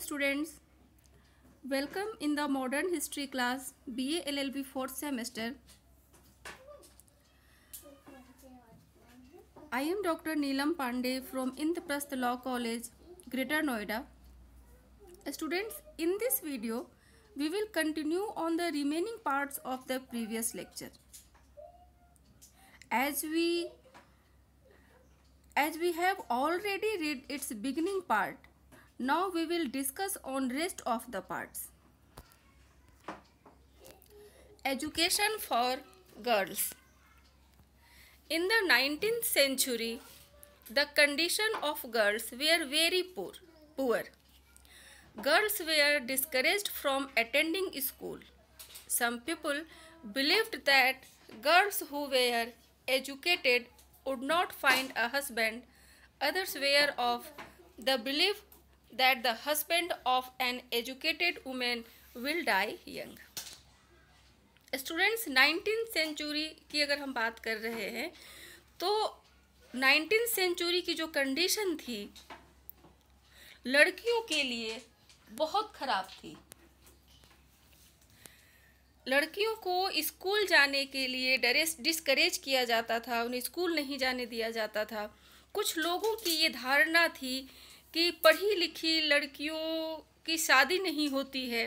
students, welcome in the Modern History class BA LLB 4th semester. I am Dr. Neelam Pandey from Indraprastha Law College, Greater Noida. Students, in this video, we will continue on the remaining parts of the previous lecture. As we as we have already read its beginning part, now we will discuss on rest of the parts. Education for girls. In the 19th century, the condition of girls were very poor. poor. Girls were discouraged from attending school. Some people believed that girls who were educated would not find a husband. Others were of the belief that the husband of an educated woman will die young. Students nineteen century की अगर हम बात कर रहे हैं तो nineteen century की जो कंडीशन थी लड़कियों के लिए बहुत ख़राब थी लड़कियों को स्कूल जाने के लिए डरेस डिस्करेज किया जाता था उन्हें स्कूल नहीं जाने दिया जाता था कुछ लोगों की ये धारणा थी कि पढ़ी लिखी लड़कियों की शादी नहीं होती है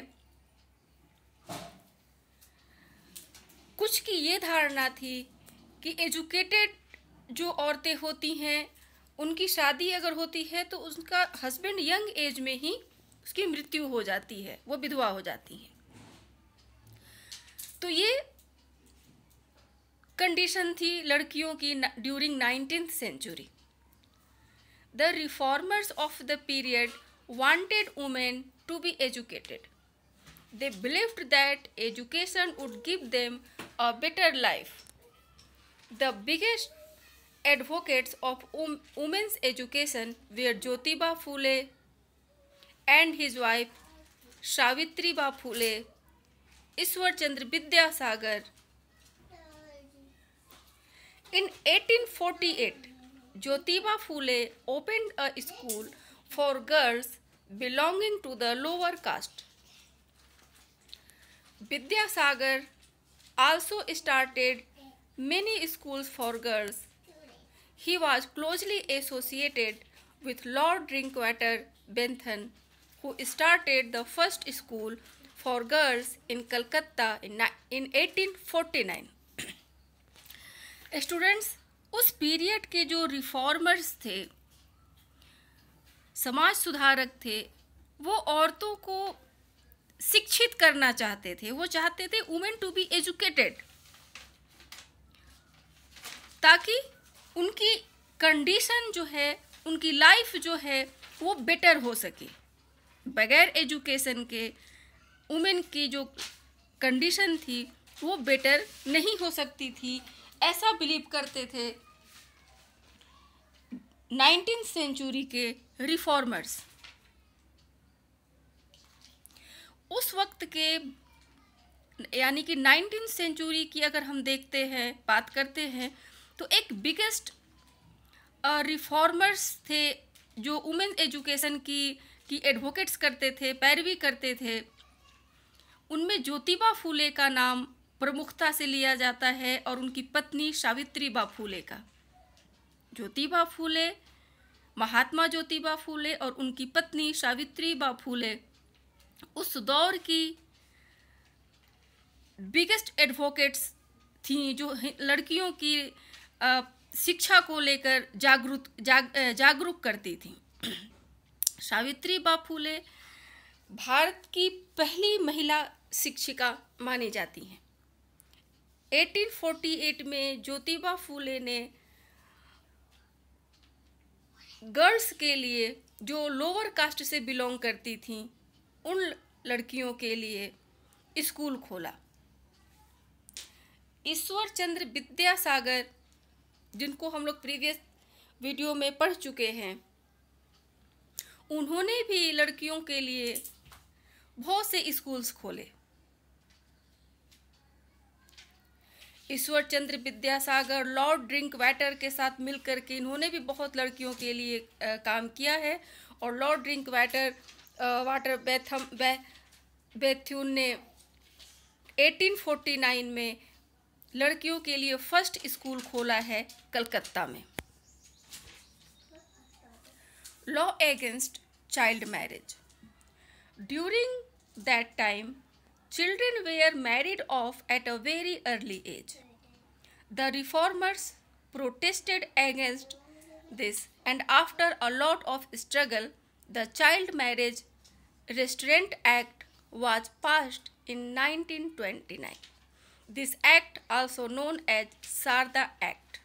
कुछ की ये धारणा थी कि एजुकेटेड जो औरतें होती हैं उनकी शादी अगर होती है तो उनका हस्बैंड यंग एज में ही उसकी मृत्यु हो जाती है वो विधवा हो जाती है तो ये कंडीशन थी लड़कियों की during nineteen century the reformers of the period wanted women to be educated. They believed that education would give them a better life. The biggest advocates of women's education were Jyotiba Phule and his wife savitri Savitriba Phule, Ishwar Chandra Vidyasagar. In 1848, Jyotiba Phule opened a school for girls belonging to the lower caste. Sagar also started many schools for girls. He was closely associated with Lord Drinkwater Bentham, who started the first school for girls in Calcutta in 1849. Students, उस period के जो reformers थे समाज सुधारक थे वो औरतों को शिक्षित करना चाहते थे वो चाहते थे वुमेन टू बी एजुकेटेड ताकि उनकी कंडीशन जो है उनकी लाइफ जो है वो बेटर हो सके बगैर एजुकेशन के वुमेन की जो कंडीशन थी वो बेटर नहीं हो सकती थी ऐसा बिलीव करते थे नाइनटीन सेंचुरी के रिफॉर्मर्स उस वक्त के यानी कि नाइनटीन सेंचुरी की अगर हम देखते हैं बात करते हैं तो एक बिगेस्ट रिफॉर्मर्स थे जो वुमेन एजुकेशन की की एडवोकेट्स करते थे पैरवी करते थे उनमें ज्योतिबा फूले का नाम प्रमुखता से लिया जाता है और उनकी पत्नी सावित्री बा फूले का ज्योतिबा फूले महात्मा ज्योतिबा फूले और उनकी पत्नी सावित्री बा फूले उस दौर की बिगेस्ट एडवोकेट्स थी जो लड़कियों की शिक्षा को लेकर जागरूक जाग, जागरूक करती थी सावित्री बा फूले भारत की पहली महिला शिक्षिका मानी जाती हैं 1848 में ज्योतिबा फूले ने गर्ल्स के लिए जो लोअर कास्ट से बिलोंग करती थीं उन लड़कियों के लिए स्कूल खोला ईश्वर चंद्र विद्यासागर जिनको हम लोग प्रीवियस वीडियो में पढ़ चुके हैं उन्होंने भी लड़कियों के लिए बहुत से स्कूल्स खोले Ishwar Chandra Vidyasagar Lord Drinkwater के साथ मिलकर के इन्होंने भी बहुत लड़कियों के लिए आ, काम किया है और Lord Drinkwater ah, water बैथम बै बैथ्यून ने 1849 में लड़कियों के लिए फर्स्ट स्कूल खोला है कलकत्ता में law against child marriage during that time Children were married off at a very early age. The reformers protested against this and after a lot of struggle, the Child Marriage Restraint Act was passed in 1929. This act, also known as Sarda Act,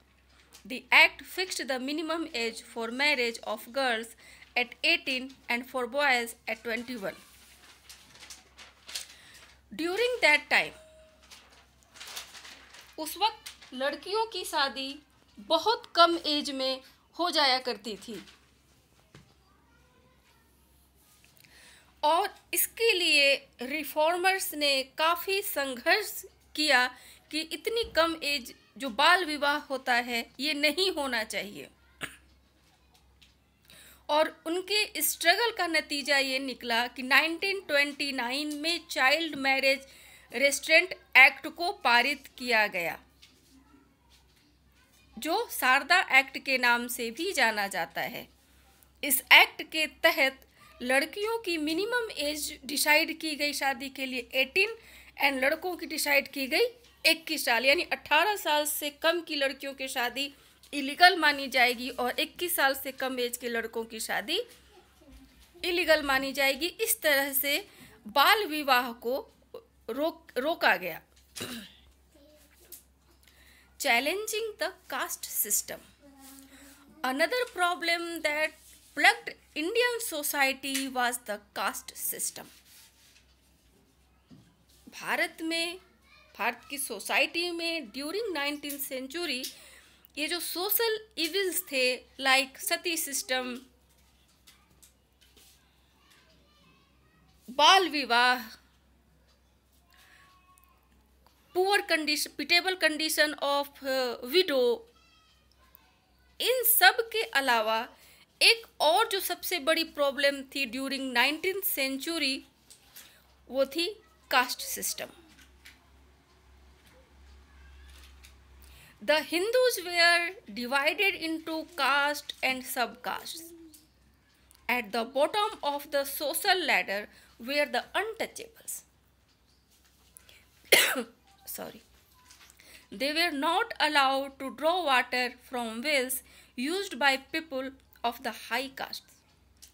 the act fixed the minimum age for marriage of girls at 18 and for boys at 21. During that time उस वक्त लड़कियों की शादी बहुत कम as में हो जाया करती थी और इसके लिए रिफॉर्मर्स ने काफ़ी संघर्ष किया कि इतनी कम एज जो बाल विवाह होता है ये नहीं होना चाहिए और उनके स्ट्रगल का नतीजा ये निकला कि 1929 में चाइल्ड मैरिज रेस्टोरेंट एक्ट को पारित किया गया जो शारदा एक्ट के नाम से भी जाना जाता है इस एक्ट के तहत लड़कियों की मिनिमम एज डिसाइड की गई शादी के लिए 18 एंड लड़कों की डिसाइड की गई इक्कीस साल यानी 18 साल से कम की लड़कियों की शादी इलीगल मानी जाएगी और 21 साल से कम एज के लड़कों की शादी इलीगल मानी जाएगी इस तरह से बाल विवाह को रोक रोका गया challenging the caste system another problem that plagued Indian society was the caste system Bharat में भारत की सोसाइटी में ड्यूरिंग नाइनटीन सेंचुरी ये जो सोशल इविल्स थे लाइक सती सिस्टम बाल विवाह poor condition pitiable condition of widow इन सब के अलावा एक और जो सबसे बड़ी प्रॉब्लम थी ड्यूरिंग नाइनटीन सेंचुरी वो थी caste system The Hindus were divided into caste and subcastes. At the bottom of the social ladder were the untouchables. Sorry. They were not allowed to draw water from wells used by people of the high castes,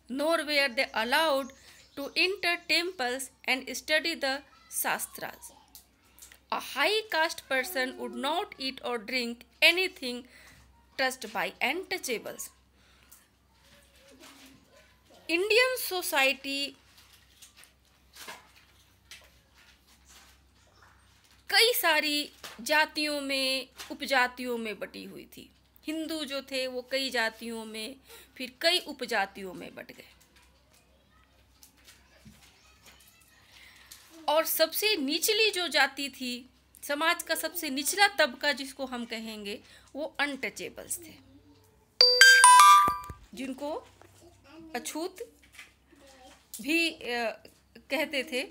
nor were they allowed to enter temples and study the Shastras. A high caste person would not eat or drink anything touched by untouchables. Indian society कई सारी जातियों में उपजातियों में बटी हुई थी हिंदू जो थे वो कई जातियों में फिर कई उपजातियों में बट गए और सबसे निचली जो जाति थी समाज का सबसे निचला तबका जिसको हम कहेंगे वो अनटचेबल्स थे जिनको अछूत भी कहते थे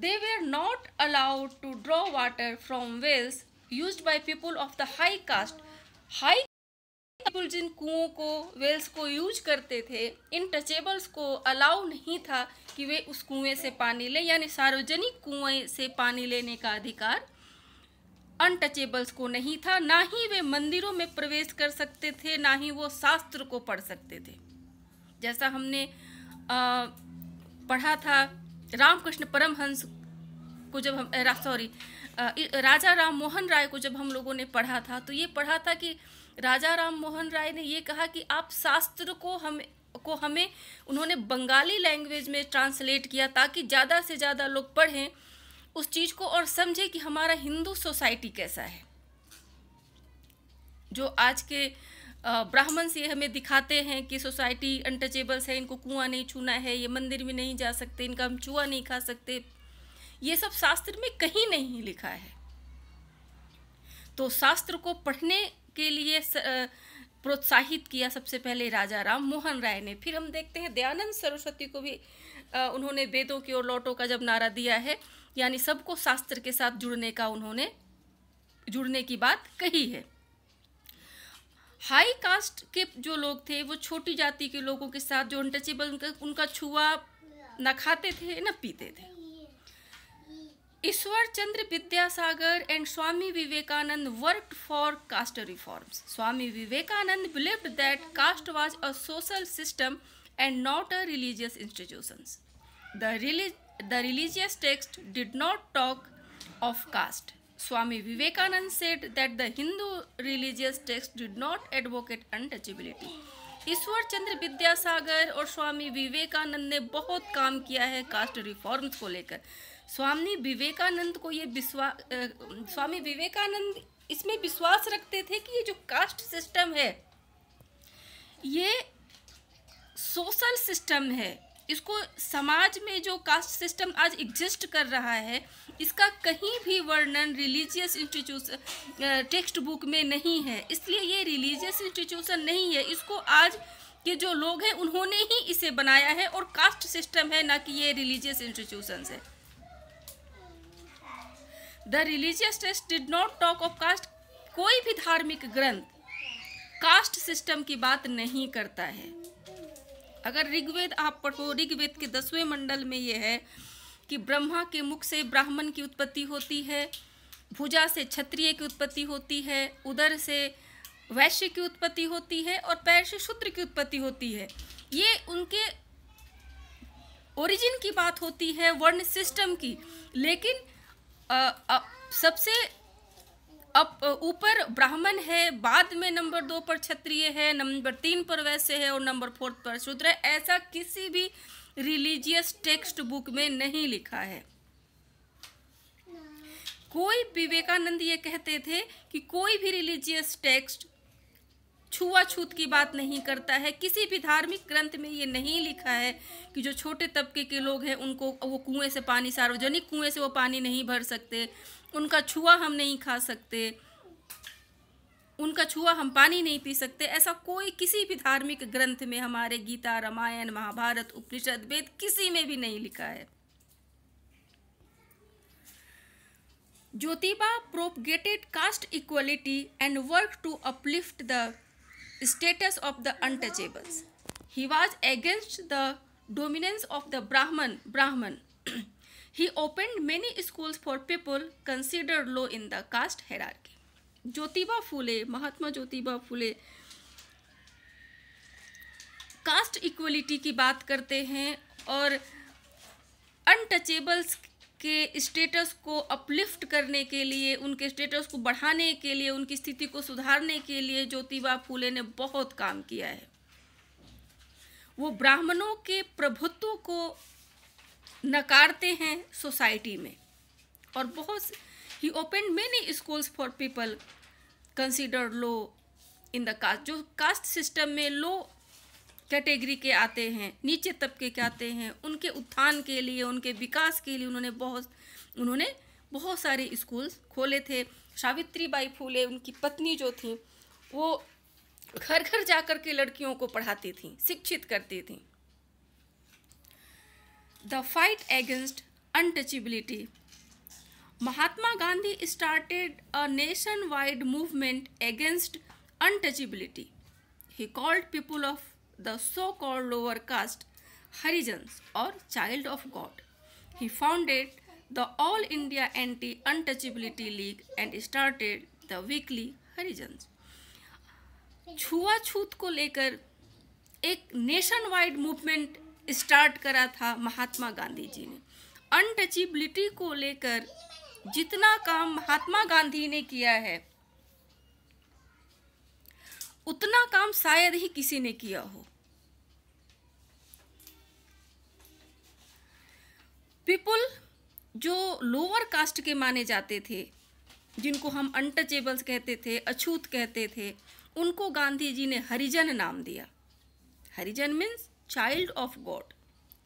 दे वे are not allowed to draw water from wells use by people of the high caste high people जिन कुओं को वेल्स को यूज करते थे इन टचेबल्स को अलाउ नहीं था कि वे उस कुएं से पानी लें यानी सार्वजनिक कुएं से पानी लेने का अधिकार अनटचेबल्स को नहीं था ना ही वे मंदिरों में प्रवेश कर सकते थे ना ही वो शास्त्र को पढ़ सकते थे जैसा हमने आ, पढ़ा था रामकृष्ण परमहंस को जब हम सॉरी राजा राम मोहन राय को जब हम लोगों ने पढ़ा था तो ये पढ़ा था कि राजा राम मोहन राय ने ये कहा कि आप शास्त्र को हम को हमें उन्होंने बंगाली लैंग्वेज में ट्रांसलेट किया ताकि ज़्यादा से ज़्यादा लोग पढ़ें उस चीज़ को और समझें कि हमारा हिंदू सोसाइटी कैसा है जो आज के ब्राह्मण से हमें दिखाते हैं कि सोसाइटी अनटचेबल्स है इनको कुआं नहीं छूना है ये मंदिर में नहीं जा सकते इनका हम चूहा नहीं खा सकते ये सब शास्त्र में कहीं नहीं लिखा है तो शास्त्र को पढ़ने के लिए प्रोत्साहित किया सबसे पहले राजा राम मोहन राय ने फिर हम देखते हैं दयानंद सरस्वती को भी उन्होंने वेदों की ओर लौटो का जब नारा दिया है यानी सबको शास्त्र के साथ जुड़ने का उन्होंने जुड़ने की बात कही है हाई कास्ट के जो लोग थे वो छोटी जाति के लोगों के साथ जो अनटचेबल उनका छुआ ना खाते थे ना पीते थे Ishwar Chandra Vidyasagar and Swami Vivekananda work for caste reforms Swami Vivekananda believe that caste was a social system and not a religious institution the release the religious text did not talk of caste Swami Vivekananda said that the Hindu religious text did not advocate untouchability Ishwar Chandra Vidyasagar और स्वामी विवेकानंद ने बहुत काम किया है cast reforms को लेकर स्वामी विवेकानंद को ये विश्वास स्वामी विवेकानंद इसमें विश्वास रखते थे कि ये जो कास्ट सिस्टम है ये सोशल सिस्टम है इसको समाज में जो कास्ट सिस्टम आज एग्जिस्ट कर रहा है इसका कहीं भी वर्णन रिलीजियस इंस्टीट्यूशन टेक्स्ट बुक में नहीं है इसलिए ये रिलीजियस इंस्टीट्यूशन नहीं है इसको आज के जो लोग हैं उन्होंने ही इसे बनाया है और कास्ट सिस्टम है ना कि ये रिलीजियस इंस्टीट्यूशन है the religious text did not talk of caste कोई भी धार्मिक ग्रंथ कास्ट सिस्टम की बात नहीं करता है अगर ऋग्वेद आप पढ़ो ऋग्वेद के दसवें मंडल में यह है कि ब्रह्मा के मुख से ब्राह्मण की उत्पत्ति होती है भुजा से क्षत्रिय की उत्पत्ति होती है उदर से वैश्य की उत्पत्ति होती है और पैर से शूद्र की उत्पत्ति होती है ये उनके ओरिजिन की बात होती है वर्ण सिस्टम की लेकिन सबसे अब ऊपर ब्राह्मण है बाद में नंबर दो पर क्षत्रिय है नंबर तीन पर वैश्य है और नंबर फोर्थ पर शूद्र है ऐसा किसी भी रिलीजियस टेक्स्ट बुक में नहीं लिखा है कोई विवेकानंद ये कहते थे कि कोई भी रिलीजियस टेक्स्ट छुआछूत की बात नहीं करता है किसी भी धार्मिक ग्रंथ में ये नहीं लिखा है कि जो छोटे तबके के लोग हैं उनको वो कुएं से पानी सार्वजनिक कुएं से वो पानी नहीं भर सकते उनका छुआ हम नहीं खा सकते उनका छुआ हम पानी नहीं पी सकते ऐसा कोई किसी भी धार्मिक ग्रंथ में हमारे गीता रामायण महाभारत उपनिषद वेद किसी में भी नहीं लिखा है Jyotiba propagated caste equality and work to uplift the status of the untouchables. He was against the dominance of the Brahman. Brahman. he opened many schools for people considered low in the caste hierarchy. Jyotiba Phule, Mahatma Jyotiba Phule, caste equality की बात करते हैं और untouchables के status को uplift करने के लिए उनके स्टेटस को बढ़ाने के लिए उनकी स्थिति को सुधारने के लिए ज्योतिबा फूले ने बहुत काम किया है वो ब्राह्मणों के प्रभुत्व को नकारते हैं सोसाइटी में और बहुत ही open many schools for people consider low in the caste जो कास्ट सिस्टम में लो कैटेगरी के आते हैं नीचे तबके के आते हैं उनके उत्थान के लिए उनके विकास के लिए उन्होंने बहुत उन्होंने बहुत सारे स्कूल्स खोले थे सावित्री बाई फूले उनकी पत्नी जो थी वो घर घर जाकर के लड़कियों को पढ़ाती थी शिक्षित करती थी the fight against untouchability Mahatma Gandhi started a nationwide movement against untouchability he called people of the so called lower caste Harijans or Child of God. He founded the All India Anti Untouchability League and started the weekly Harijans. छुआछूत को लेकर एक nation nationwide movement start करा था महात्मा गांधी जी ने untouchability को लेकर जितना काम महात्मा गांधी ने किया है उतना काम शायद ही किसी ने किया हो पीपुल जो लोअर कास्ट के माने जाते थे जिनको हम अनटचेबल्स कहते थे अछूत कहते थे उनको गांधी जी ने हरिजन नाम दिया Harijan means child of God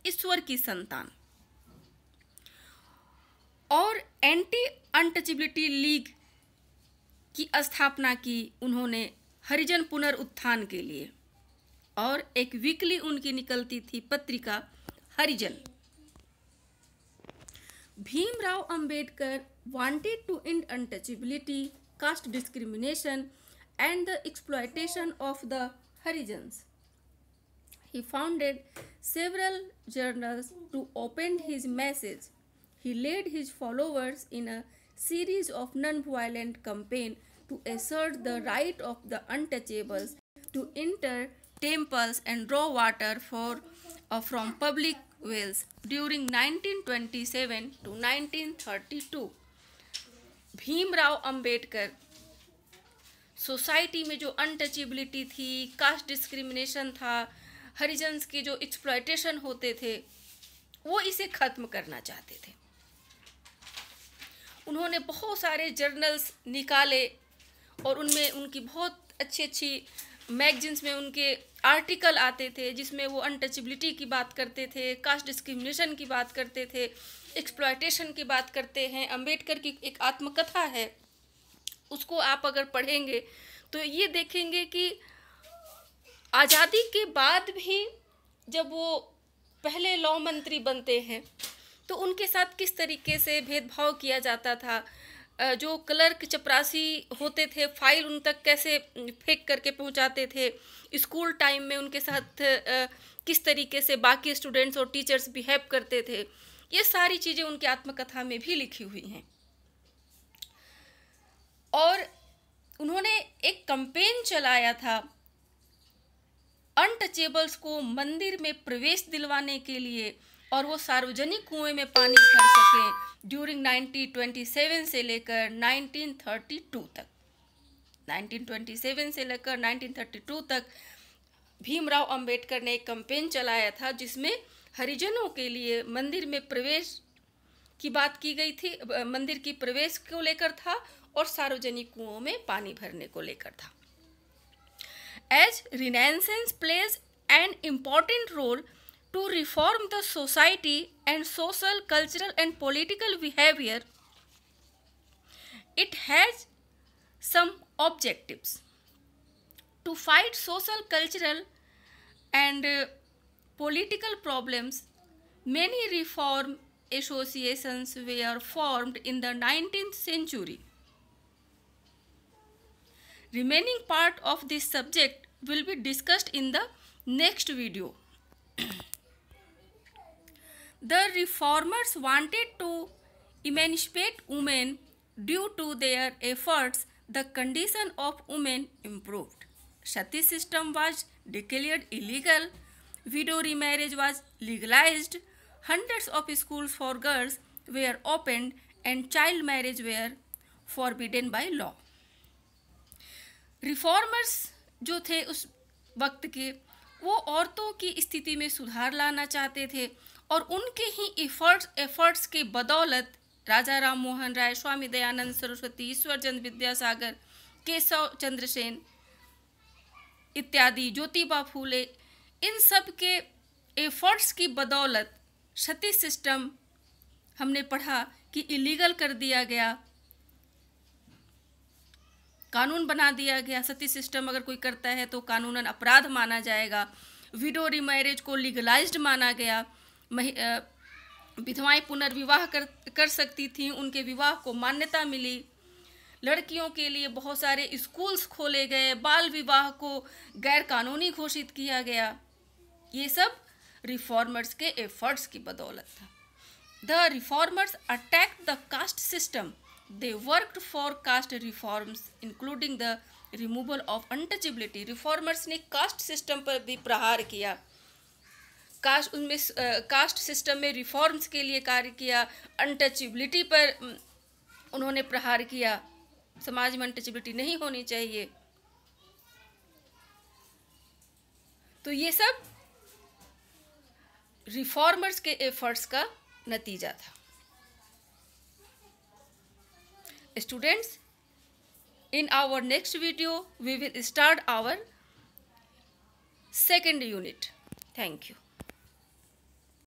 ईश्वर की संतान और एंटी अनटचेबिलिटी लीग की स्थापना की उन्होंने हरिजन पुनरुत्थान के लिए और एक वीकली उनकी निकलती थी पत्रिका Harijan Bhimrao Ambedkar wanted to end untouchability caste discrimination and the exploitation of the Harijans he founded several journals to open his message he led his followers in a series of non violent campaign to assert the right of the untouchables to enter temples and draw water for, uh, from public wells during 1927 to 1932. bhimrao ambedkar society में जो untouchability थी caste discrimination था Harijans के जो exploitation होते थे वो इसे ख़त्म करना चाहते थे उन्होंने बहुत सारे जर्नल्स निकाले और उनमें उनकी बहुत अच्छी अच्छी मैगजीन्स में उनके आर्टिकल आते थे जिसमें वो अनटचबिलिटी की बात करते थे कास्ट डिस्क्रिमिनेशन की बात करते थे एक्सप्लॉयटेशन की बात करते हैं अंबेडकर की एक आत्मकथा है उसको आप अगर पढ़ेंगे तो ये देखेंगे कि आज़ादी के बाद भी जब वो पहले लॉ मंत्री बनते हैं तो उनके साथ किस तरीके से भेदभाव किया जाता था जो क्लर्क चपरासी होते थे फाइल उन तक कैसे फेंक करके पहुंचाते थे स्कूल टाइम में उनके साथ किस तरीके से बाकी स्टूडेंट्स और टीचर्स बिहेव करते थे ये सारी चीज़ें उनकी आत्मकथा में भी लिखी हुई हैं और उन्होंने एक कंपेन चलाया था अनटचेबल्स को मंदिर में प्रवेश दिलवाने के लिए और वो सार्वजनिक कुएं में पानी भर सकें ड्यूरिंग 1927 से लेकर 1932 तक 1927 से लेकर 1932 तक भीमराव अंबेडकर ने एक कंपेन चलाया था जिसमें हरिजनों के लिए मंदिर में प्रवेश की बात की गई थी मंदिर की प्रवेश को लेकर था और सार्वजनिक कुओं में पानी भरने को लेकर था as renaissance plays an important role to reform the society and social, cultural, and political behavior, it has some objectives to fight social, cultural, and uh, political problems. Many reform associations were formed in the 19th century. Remaining part of this subject will be discussed in the next video. the reformers wanted to emancipate women due to their efforts the condition of women improved sati system was declared illegal widow remarriage was legalized hundreds of schools for girls were opened and child marriage were forbidden by law reformers जो थे उस वक्त के वो औरतों की स्थिति में सुधार लाना चाहते थे और उनके ही एफर्ट्स एफर्ट्स की बदौलत राजा राम मोहन राय स्वामी दयानंद सरस्वती ईश्वरचंद विद्यासागर केशव चंद्रसेन इत्यादि ज्योतिबा फूले इन सब के एफर्ट्स की बदौलत सती सिस्टम हमने पढ़ा कि इलीगल कर दिया गया कानून बना दिया गया सती सिस्टम अगर कोई करता है तो कानूनन अपराध माना जाएगा विडो रिमैरिज को लीगलाइज्ड माना गया विधवाएं पुनर्विवाह कर कर सकती थीं उनके विवाह को मान्यता मिली लड़कियों के लिए बहुत सारे स्कूल्स खोले गए बाल विवाह को गैर कानूनी घोषित किया गया ये सब रिफॉर्मर्स के एफर्ट्स की बदौलत था the reformers attack the caste system they work for caste reforms including the removal of untouchability reformers ने कास्ट सिस्टम पर भी प्रहार किया कास्ट उनमें कास्ट सिस्टम में रिफॉर्म्स के लिए कार्य किया अनटचेबिलिटी पर उन्होंने प्रहार किया समाज में अनटचेबिलिटी नहीं होनी चाहिए तो ये सब रिफॉर्मर्स के एफर्ट्स का नतीजा था students in our next video we will start our second unit thank you